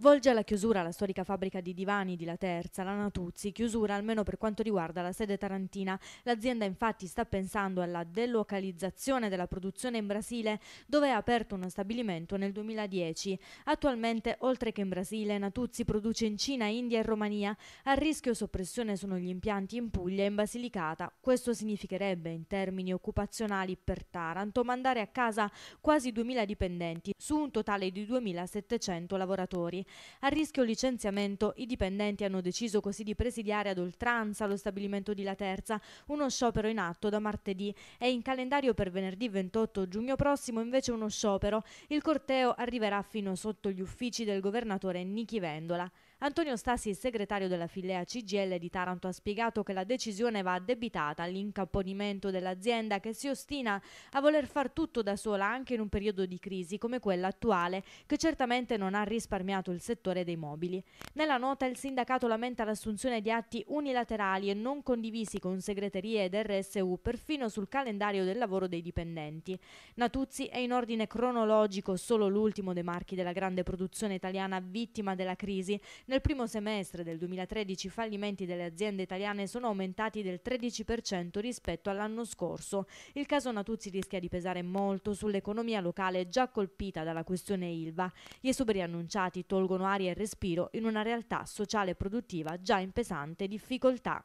Volge alla chiusura la storica fabbrica di divani di La Terza, la Natuzzi, chiusura almeno per quanto riguarda la sede tarantina. L'azienda infatti sta pensando alla delocalizzazione della produzione in Brasile, dove ha aperto uno stabilimento nel 2010. Attualmente, oltre che in Brasile, Natuzzi produce in Cina, India e Romania. A rischio soppressione sono gli impianti in Puglia e in Basilicata. Questo significherebbe, in termini occupazionali per Taranto, mandare a casa quasi 2.000 dipendenti su un totale di 2.700 lavoratori. A rischio licenziamento, i dipendenti hanno deciso così di presidiare ad oltranza lo stabilimento di La Terza, uno sciopero in atto da martedì e in calendario per venerdì 28 giugno prossimo invece uno sciopero. Il corteo arriverà fino sotto gli uffici del governatore Nichi Vendola. Antonio Stasi, segretario della filea CGL di Taranto, ha spiegato che la decisione va addebitata all'incapponimento dell'azienda che si ostina a voler far tutto da sola anche in un periodo di crisi come quella attuale, che certamente non ha risparmiato il settore dei mobili. Nella nota il sindacato lamenta l'assunzione di atti unilaterali e non condivisi con segreterie ed RSU perfino sul calendario del lavoro dei dipendenti. Natuzzi è in ordine cronologico solo l'ultimo dei marchi della grande produzione italiana vittima della crisi, nel primo semestre del 2013 i fallimenti delle aziende italiane sono aumentati del 13% rispetto all'anno scorso. Il caso Natuzzi rischia di pesare molto sull'economia locale già colpita dalla questione ILVA. Gli esuberi annunciati tolgono aria e respiro in una realtà sociale e produttiva già in pesante difficoltà.